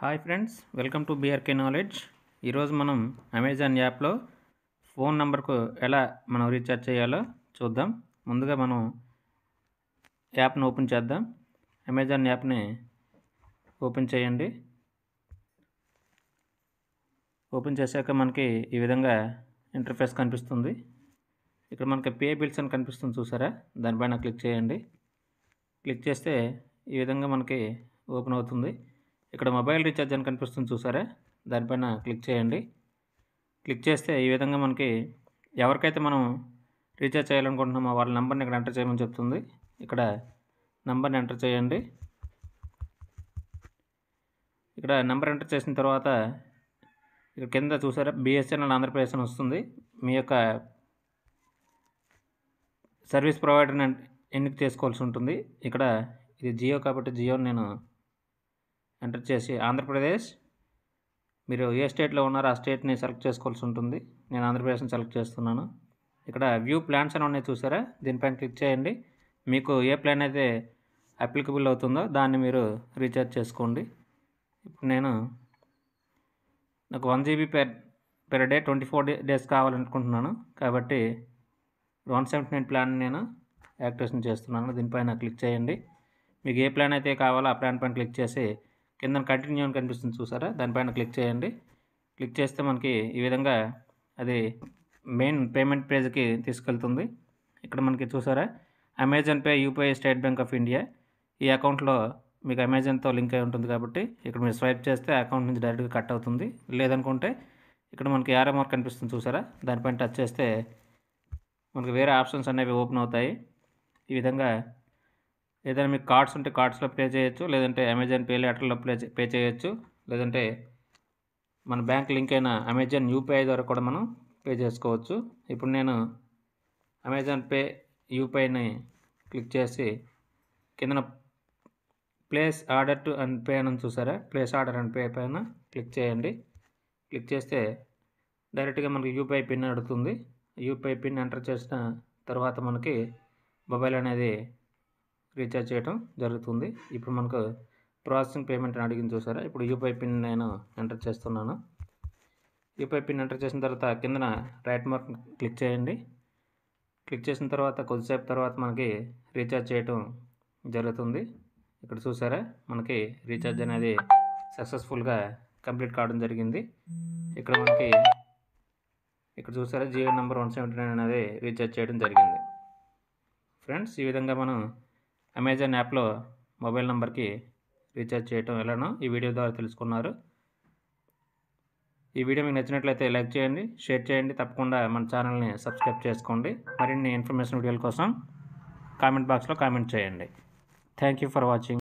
hi friends welcome to BRK knowledge ఈరోజు మనం Amazon యాప్లో ఫోన్ నెంబర్కు ఎలా మనం రీఛార్జ్ చేయాలో చూద్దాం ముందుగా మనం యాప్ను ఓపెన్ చేద్దాం అమెజాన్ యాప్ని ఓపెన్ చేయండి ఓపెన్ చేశాక మనకి ఈ విధంగా ఇంటర్ఫేస్ కనిపిస్తుంది ఇక్కడ మనకి పే బిల్స్ అని కనిపిస్తుంది చూసారా దానిపైన క్లిక్ చేయండి క్లిక్ చేస్తే ఈ విధంగా మనకి ఓపెన్ అవుతుంది ఇక్కడ మొబైల్ రీఛార్జ్ అని కనిపిస్తుంది చూసారా దానిపైన క్లిక్ చేయండి క్లిక్ చేస్తే ఈ విధంగా మనకి ఎవరికైతే మనం రీఛార్జ్ చేయాలనుకుంటున్నామో వాళ్ళ నెంబర్ని ఇక్కడ ఎంటర్ చేయమని చెప్తుంది ఇక్కడ నెంబర్ని ఎంటర్ చేయండి ఇక్కడ నెంబర్ ఎంటర్ చేసిన తర్వాత ఇక్కడ కింద చూసారా బిఎస్ఎన్ఎల్ ఆంధ్రప్రదేశ్ అని వస్తుంది మీ యొక్క సర్వీస్ ప్రొవైడర్ని ఎన్నిక చేసుకోవాల్సి ఉంటుంది ఇక్కడ ఇది జియో కాబట్టి జియోని నేను ఎంటర్ చేసి ఆంధ్రప్రదేశ్ మీరు ఏ స్టేట్లో ఉన్నారో ఆ స్టేట్ని సెలెక్ట్ చేసుకోవాల్సి ఉంటుంది నేను ఆంధ్రప్రదేశ్ని సెలెక్ట్ చేస్తున్నాను ఇక్కడ వ్యూ ప్లాన్స్ అని ఉన్నాయి చూసారా దీనిపైన క్లిక్ చేయండి మీకు ఏ ప్లాన్ అయితే అప్లికబుల్ అవుతుందో దాన్ని మీరు రీఛార్జ్ చేసుకోండి ఇప్పుడు నేను నాకు one GB per per day twenty four days కావాలనుకుంటున్నాను కాబట్టి వన్ సెవెంటీ నైన్ ప్లాన్ నేను యాక్టివేషన్ చేస్తున్నాను దీనిపైన క్లిక్ చేయండి మీకు ఏ ప్లాన్ అయితే కావాలో ఆ ప్లాన్ పైన క్లిక్ చేసి కింద కంటిన్యూ అని కనిపిస్తుంది చూసారా దానిపైన క్లిక్ చేయండి క్లిక్ చేస్తే మనకి ఈ విధంగా అది మెయిన్ పేమెంట్ పేజ్కి తీసుకెళ్తుంది ఇక్కడ మనకి చూసారా Amazon pay UPI State Bank of India ఈ అకౌంట్లో మీకు అమెజాన్తో లింక్ అయి ఉంటుంది కాబట్టి ఇక్కడ మీరు స్వైప్ చేస్తే అకౌంట్ నుంచి డైరెక్ట్గా కట్ అవుతుంది లేదనుకుంటే ఇక్కడ మనకి ఆర్ఎం మార్క్ కనిపిస్తుంది చూసారా దానిపైన టచ్ చేస్తే మనకి వేరే ఆప్షన్స్ అనేవి ఓపెన్ అవుతాయి ఈ విధంగా ఏదైనా మీకు కార్డ్స్ ఉంటే కార్డ్స్లో పే చేయొచ్చు లేదంటే అమెజాన్ పే అట్లలో పే పే చేయొచ్చు లేదంటే మన బ్యాంక్ లింక్ అయిన అమెజాన్ యూపీఐ ద్వారా కూడా మనం పే చేసుకోవచ్చు ఇప్పుడు నేను అమెజాన్ పే యూపీఐని క్లిక్ చేసి కింద place order to and pay అని చూసారా ప్లేస్ ఆర్డర్ అండ్ పే పైన క్లిక్ చేయండి క్లిక్ చేస్తే డైరెక్ట్గా మనకి యూపీఐ పిన్ అడుగుతుంది యూపీఐ పిన్ ఎంటర్ చేసిన తర్వాత మనకి మొబైల్ అనేది రీఛార్జ్ చేయడం జరుగుతుంది ఇప్పుడు మనకు ప్రాసెసింగ్ పేమెంట్ అని అడిగింది చూసారా ఇప్పుడు యూపీఐ పిన్ నేను ఎంటర్ చేస్తున్నాను యూపీఐ పిన్ ఎంటర్ చేసిన తర్వాత కిందన రైట్ మార్క్ క్లిక్ చేయండి క్లిక్ చేసిన తర్వాత కొద్దిసేపు తర్వాత మనకి రీఛార్జ్ చేయటం జరుగుతుంది ఇక్కడ చూసారా మనకి రీఛార్జ్ అనేది సక్సెస్ఫుల్గా కంప్లీట్ కావడం జరిగింది ఇక్కడ మనకి ఇక్కడ చూసారా Jio number one seventy nine అనేది రీఛార్జ్ చేయడం జరిగింది ఫ్రెండ్స్ ఈ విధంగా మనం అమెజాన్ యాప్లో మొబైల్ నెంబర్కి రీఛార్జ్ చేయటం ఎలానో ఈ వీడియో ద్వారా తెలుసుకున్నారు ఈ వీడియో మీకు నచ్చినట్లయితే లైక్ చేయండి షేర్ చేయండి తప్పకుండా మన ఛానల్ని సబ్స్క్రైబ్ చేసుకోండి మరిన్ని ఇన్ఫర్మేషన్ వీడియోల కోసం కామెంట్ బాక్స్లో కామెంట్ చేయండి థ్యాంక్ యూ ఫర్ వాచింగ్